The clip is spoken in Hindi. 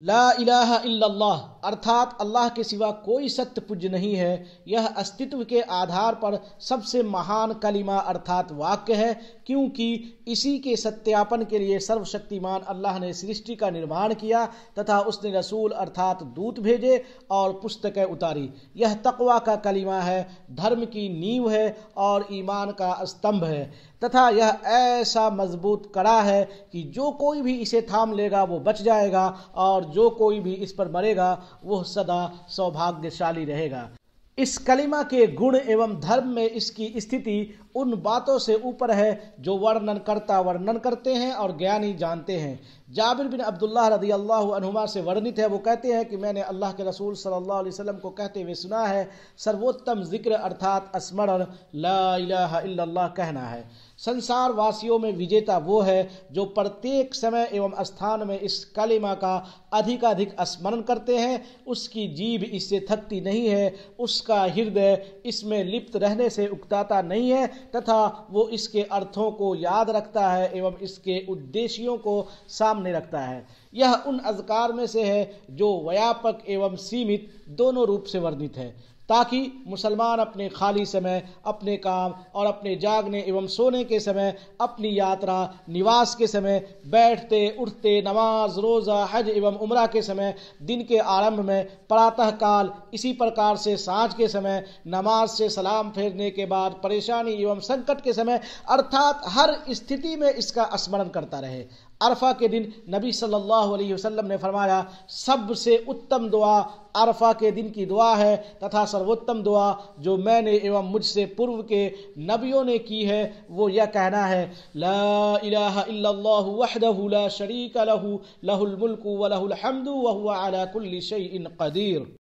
لا إله إلا الله अर्थात अल्लाह के सिवा कोई सत्य पूज्य नहीं है यह अस्तित्व के आधार पर सबसे महान कलिमा अर्थात वाक्य है क्योंकि इसी के सत्यापन के लिए सर्वशक्तिमान अल्लाह ने सृष्टि का निर्माण किया तथा उसने रसूल अर्थात दूत भेजे और पुस्तकें उतारी यह तकवा का कलिमा है धर्म की नींव है और ईमान का स्तंभ है तथा यह ऐसा मजबूत कड़ा है कि जो कोई भी इसे थाम लेगा वो बच जाएगा और जो कोई भी इस पर मरेगा वह सदा सौभाग्यशाली रहेगा इस कलिमा के गुण एवं धर्म में इसकी स्थिति उन बातों से ऊपर है जो वर्णन करता वर्णन करते हैं और ज्ञानी जानते हैं जाबिर बिन अब्दुल्ला रदी अल्लाह से वर्णित है वो कहते हैं कि मैंने अल्लाह के रसूल सल्लल्लाहु अलैहि वसल्लम को कहते हुए सुना है सर्वोत्तम जिक्र अर्थात स्मरण ला इलाहा इल्लल्लाह कहना है संसार वासियों में विजेता वो है जो प्रत्येक समय एवं स्थान में इस कलिमा का अधिकाधिक स्मरण करते हैं उसकी जीभ इससे थकती नहीं है उसका हृदय इसमें लिप्त रहने से उकताता नहीं है तथा वो इसके अर्थों को याद रखता है एवं इसके उद्देश्यों को साम सामने रखता है यह उन अजकार में से है जो व्यापक एवं सीमित दोनों रूप से वर्णित है ताकि मुसलमान अपने खाली समय अपने काम और अपने जागने एवं सोने के समय अपनी यात्रा निवास के समय बैठते उठते नमाज रोज़ा हज एवं उम्र के समय दिन के आरंभ में प्रातःकाल इसी प्रकार से सांझ के समय नमाज से सलाम फेरने के बाद परेशानी एवं संकट के समय अर्थात हर स्थिति में इसका स्मरण करता रहे अरफा के दिन नबी सल्लल्लाहु अलैहि वसल्लम ने फरमाया सबसे उत्तम दुआ अरफा के दिन की दुआ है तथा सर्वोत्तम दुआ जो मैंने एवं मुझसे पूर्व के नबियों ने की है वो यह कहना है ला इलाहा शरीक लहू लहुल मुल्क व लहुल हमदू वह अला कुल्ली शैइन कदीर